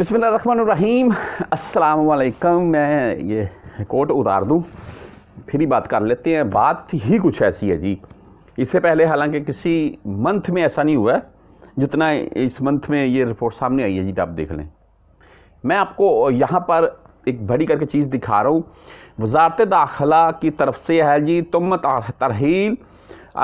अस्सलाम वालेकुम मैं ये कोट उतार दूँ फिर ही बात कर लेते हैं बात ही कुछ ऐसी है जी इससे पहले हालांकि किसी मंथ में ऐसा नहीं हुआ जितना इस मंथ में ये रिपोर्ट सामने आई है जी तो आप देख लें मैं आपको यहाँ पर एक बड़ी करके चीज़ दिखा रहा हूँ वजारत दाखिला की तरफ से है जी तुम तरहील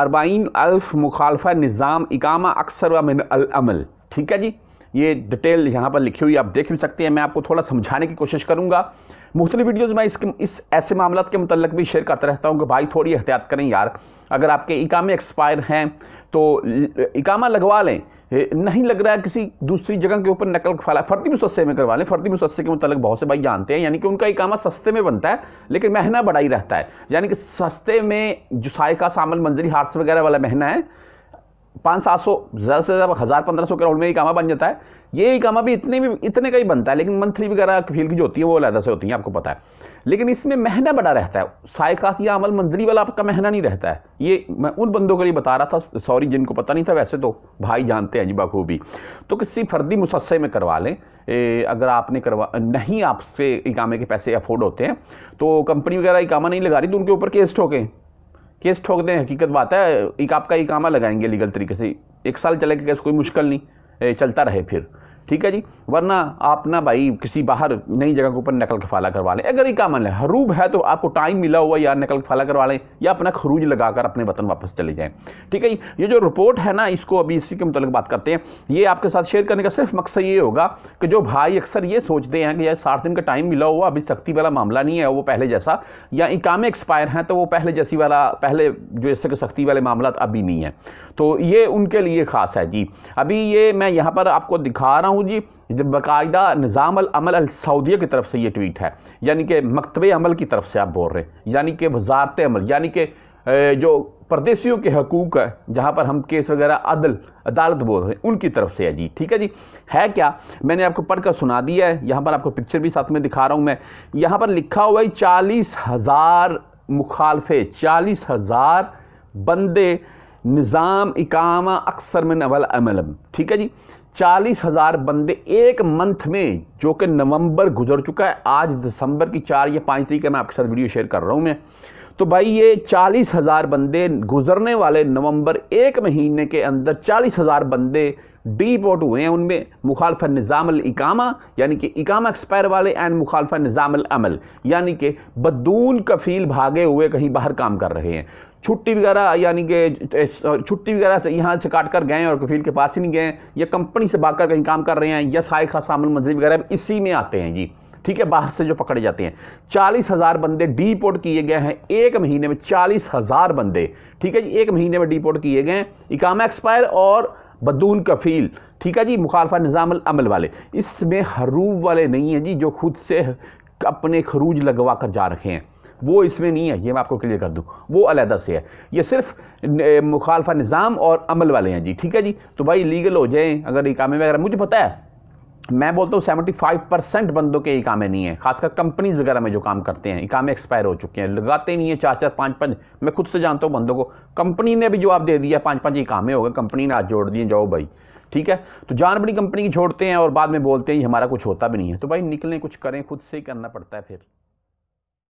अरबाइन अल्फ मुखालफा निज़ाम इकामा अक्सर मिन अमल ठीक है जी ये डिटेल यहाँ पर लिखी हुई आप देख भी सकते हैं मैं आपको थोड़ा समझाने की कोशिश करूँगा मुख्तलि वीडियोज़ में इस, इस ऐसे मामला के मतलब भी शेयर करता रहता हूँ कि भाई थोड़ी एहतियात करें यार अगर आपके इकामे एक्सपायर हैं तो इकामा लगवा लें नहीं लग रहा है किसी दूसरी जगह के ऊपर नकल फैला फर्दी मुसस्से में करवा लें फर्दी मुसस्से के मतलब बहुत से भाई जानते हैं यानी कि उनका इकामा सस्ते में बनता है लेकिन महना बड़ा ही रहता है यानी कि सस्ते में जो सायका का सामल मंजरी हार्स वगैरह वाला महना है पाँच सात सौ ज़्यादा से ज़्यादा हज़ार पंद्रह सौ करोड़ में इकामा बन जाता है ये इकामा भी इतने भी इतने का ही बनता है लेकिन मंथली वगैरह फील की जो होती है वो अलहदा से होती है आपको पता है लेकिन इसमें महीना बड़ा रहता है साय खास या अमल मंथली वाला आपका महीना नहीं रहता है ये मैं उन बंदों के लिए बता रहा था सॉरी जिनको पता नहीं था वैसे तो भाई जानते हैं जी बखूबी तो किसी फर्दी मुसस्से में करवा लें ए, अगर आपने करवा नहीं आपसे इकामे के पैसे अफोर्ड होते हैं तो कंपनी वगैरह इकामा नहीं लगा रही तो उनके ऊपर केस ठोकें केस ठोक दें हकीकत बात है एक आपका आमा लगाएंगे लीगल तरीके से एक साल चलेगा केस कोई मुश्किल नहीं चलता रहे फिर ठीक है जी वरना आप ना भाई किसी बाहर नई जगह के ऊपर नकल खफाला करवा लें अगर ये काम है हरूब है तो आपको टाइम मिला हुआ या नकल खफाला करवा लें या अपना खरूज लगाकर अपने वतन वापस चले जाएं ठीक है ये जो रिपोर्ट है ना इसको अभी इसी के मुतल बात करते हैं ये आपके साथ शेयर करने का सिर्फ मकसद ये होगा कि जो भाई अक्सर ये सोचते हैं कि यार साठ दिन का टाइम मिला हुआ अभी सख्ती वाला मामला नहीं है वो पहले जैसा या इकामे एक्सपायर हैं तो वो पहले जैसी वाला पहले जो इससे सख्ती वाले मामला अभी नहीं है तो ये उनके लिए खास है जी अभी ये मैं यहाँ पर आपको दिखा रहा हूँ हूँ जी जब बाकायदा निज़ाम अमल अल सऊदिया की तरफ से ये ट्वीट है यानी कि मकतब अमल की तरफ से आप बोल रहे हैं यानी कि वजारत अमल यानी कि जो परदेशियों के हकूक़ है जहाँ पर हम केस वगैरह अदल अदालत बोल रहे हैं उनकी तरफ से है जी ठीक है जी है क्या मैंने आपको पढ़कर सुना दिया है यहाँ पर आपको पिक्चर भी साथ में दिखा रहा हूँ मैं यहाँ पर लिखा हुआ है चालीस हज़ार मुखालफे चालीस हज़ार बंदे निज़ाम इकामा अक्सर में नवल अमलम ठीक है जी चालीस हज़ार बंदे एक मंथ में जो कि नवंबर गुजर चुका है आज दिसंबर की चार या पाँच तरीके मैं आपके साथ वीडियो शेयर कर रहा हूँ मैं तो भाई ये चालीस हज़ार बंदे गुजरने वाले नवंबर एक महीने के अंदर चालीस हज़ार बंदे डीपोर्ट हुए हैं उनमें मुखालफा निज़ाम इकामा यानी कि इकामा एक्सपायर वाले एंड मुखालफा निज़ाम अमल यानी कि बदून कफील भागे हुए कहीं बाहर काम कर रहे हैं छुट्टी वगैरह यानी कि छुट्टी वगैरह से यहाँ से काट कर गए और कफील के पास ही नहीं गए या कंपनी से भाग कर कहीं काम कर रहे हैं या साय खास अमल मंजिल वगैरह इसी में आते हैं जी ठीक है बाहर से जो पकड़े जाते हैं चालीस हज़ार बंदे डीपोर्ट किए गए हैं एक महीने में चालीस हज़ार बंदे ठीक है जी एक महीने में डीपोर्ट किए गए हैं इकामा एक्सपायर और बदून कफील ठीक है जी मुखालफा निज़ाम अमल वाले इसमें हरूब वाले नहीं हैं जी जो खुद से अपने खरूज लगवा कर जा रखे हैं वो इसमें नहीं है ये मैं आपको क्लियर कर दूँ वो अलहदा से है ये सिर्फ मुखालफा निज़ाम और अमल वाले हैं जी ठीक है जी तो भाई लीगल हो जाएं अगर इकामे वगैरह मुझे पता है मैं बोलता हूँ सेवेंटी फाइव परसेंट बंदों के इकामे नहीं है खासकर कंपनीज वगैरह में जो काम करते हैं इकामे एक्सपायर हो चुके हैं लगाते नहीं है चार चार पाँच पाँच मैं खुद से जानता हूँ बंदों को कंपनी ने भी जो आप दे दिया पाँच पाँच इकामे हो गए कंपनी ने आज जोड़ दिए जाओ भाई ठीक है तो जान बड़ी कंपनी की छोड़ते हैं और बाद में बोलते हैं हमारा कुछ होता भी नहीं है तो भाई निकलें कुछ करें खुद से ही करना पड़ता है फिर